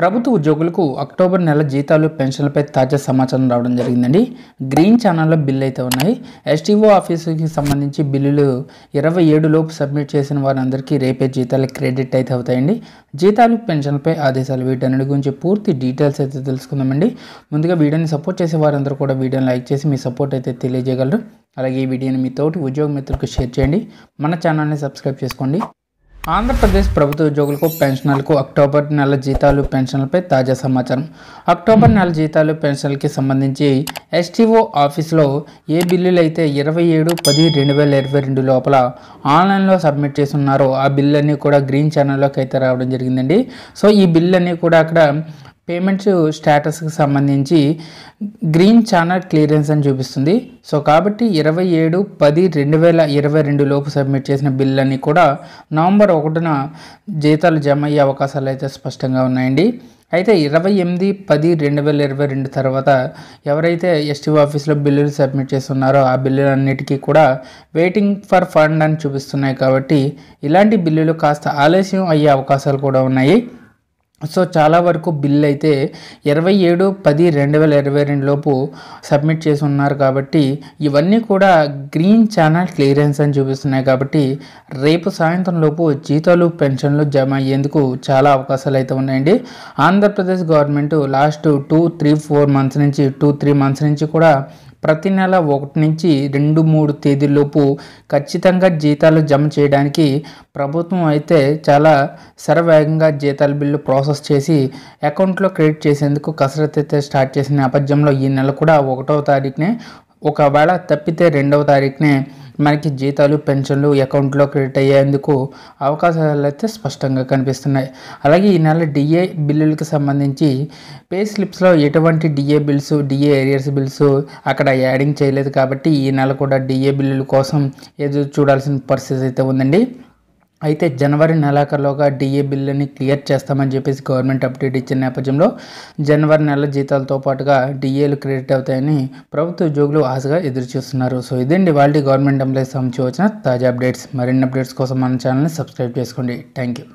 ప్రభుత్వ ఉద్యోగులకు అక్టోబర్ నెల జీతాలు పెన్షన్లపై తాజా సమాచారం రావడం జరిగిందండి గ్రీన్ ఛానల్లో బిల్లు అయితే ఉన్నాయి ఎస్టీఓ ఆఫీసుకి సంబంధించి బిల్లులు ఇరవై ఏడులోపు సబ్మిట్ చేసిన వారందరికీ రేపే జీతాలు క్రెడిట్ అయితే అవుతాయండి జీతాలు పెన్షన్లపై ఆదేశాలు వీటన్నిటి గురించి పూర్తి డీటెయిల్స్ అయితే తెలుసుకుందామండి ముందుగా వీడియోని సపోర్ట్ చేసే వారందరూ కూడా వీడియోని లైక్ చేసి మీ సపోర్ట్ అయితే తెలియజేయగలరు అలాగే ఈ వీడియోని మీ తోటి ఉద్యోగ మిత్రులకు షేర్ చేయండి మన ఛానల్ని సబ్స్క్రైబ్ చేసుకోండి ఆంధ్రప్రదేశ్ ప్రభుత్వ ఉద్యోగులకు పెన్షన్లకు అక్టోబర్ నెల జీతాలు పెన్షన్లపై తాజా సమాచారం అక్టోబర్ నెల జీతాలు పెన్షన్లకి సంబంధించి ఎస్టీఓ ఆఫీస్లో ఏ బిల్లులు అయితే ఇరవై ఏడు పది రెండు వేల ఇరవై రెండు లోపల ఆన్లైన్లో సబ్మిట్ చేస్తున్నారో ఆ బిల్లు అన్నీ కూడా గ్రీన్ ఛానల్లోకి అయితే రావడం జరిగిందండి సో ఈ బిల్లు అన్నీ కూడా అక్కడ పేమెంట్స్ స్టేటస్కి సంబంధించి గ్రీన్ ఛానల్ క్లియరెన్స్ అని చూపిస్తుంది సో కాబట్టి ఇరవై ఏడు పది రెండు వేల ఇరవై రెండులోపు సబ్మిట్ చేసిన బిల్లన్నీ కూడా నవంబర్ ఒకటిన జీతాలు జమ అయ్యే అవకాశాలు అయితే స్పష్టంగా ఉన్నాయండి అయితే ఇరవై ఎనిమిది పది రెండు వేల ఇరవై రెండు తర్వాత ఎవరైతే ఎస్టీ ఆఫీస్లో బిల్లులు సబ్మిట్ చేస్తున్నారో ఆ బిల్లులన్నిటికీ కూడా వెయిటింగ్ ఫర్ ఫండ్ అని చూపిస్తున్నాయి కాబట్టి ఇలాంటి బిల్లులు కాస్త ఆలస్యం అయ్యే అవకాశాలు కూడా ఉన్నాయి సో చాలా వరకు బిల్ అయితే ఇరవై ఏడు పది రెండు వేల ఇరవై రెండు లోపు సబ్మిట్ చేసి ఉన్నారు కాబట్టి ఇవన్నీ కూడా గ్రీన్ ఛానల్ క్లియరెన్స్ అని చూపిస్తున్నాయి కాబట్టి రేపు సాయంత్రం లోపు జీతాలు పెన్షన్లు జమ అయ్యేందుకు చాలా అవకాశాలు అయితే ఉన్నాయండి Andhra Pradesh government last two three four months నుంచి టూ త్రీ మంత్స్ నుంచి కూడా ప్రతి నెల ఒకటి నుంచి రెండు మూడు తేదీలోపు ఖచ్చితంగా జీతాలు జమ చేయడానికి ప్రభుత్వం అయితే చాలా శరవేగంగా జీతాల బిల్లు ప్రాసెస్ చేసి అకౌంట్లో క్రెడిట్ చేసేందుకు కసరత్ అయితే స్టార్ట్ చేసిన నేపథ్యంలో ఈ నెల కూడా ఒకటవ తారీఖునే ఒకవేళ తప్పితే రెండవ తారీఖునే మనకి జీతాలు పెన్షన్లు అకౌంట్లో క్రెడిట్ అయ్యేందుకు అవకాశాలు అయితే స్పష్టంగా కనిపిస్తున్నాయి అలాగే ఈ నెల డిఏ బిల్లులకు సంబంధించి పే స్లిప్స్లో ఎటువంటి DA bills DA arrears bills అక్కడ యాడింగ్ చేయలేదు కాబట్టి ఈ నెల కూడా డిఏ బిల్లుల కోసం ఎదురు చూడాల్సిన పరిస్థితి అయితే ఉందండి అయితే జనవరి నెలాఖరులోగా డిఏ బిల్లుని క్లియర్ చేస్తామని చెప్పేసి గవర్నమెంట్ అప్డేట్ ఇచ్చిన నేపథ్యంలో జనవరి నెల జీతాలతో పాటుగా డిఏలు క్రెడిట్ అవుతాయని ప్రభుత్వ ఉద్యోగులు ఆశగా ఎదురు చూస్తున్నారు సో ఇదండి వాళ్ళ గవర్నమెంట్ ఎంప్లాయీస్ సంబంధించి వచ్చిన తాజా అప్డేట్స్ మరిన్ని అప్డేట్స్ కోసం మన ఛానల్ని సబ్స్క్రైబ్ చేసుకోండి థ్యాంక్ యూ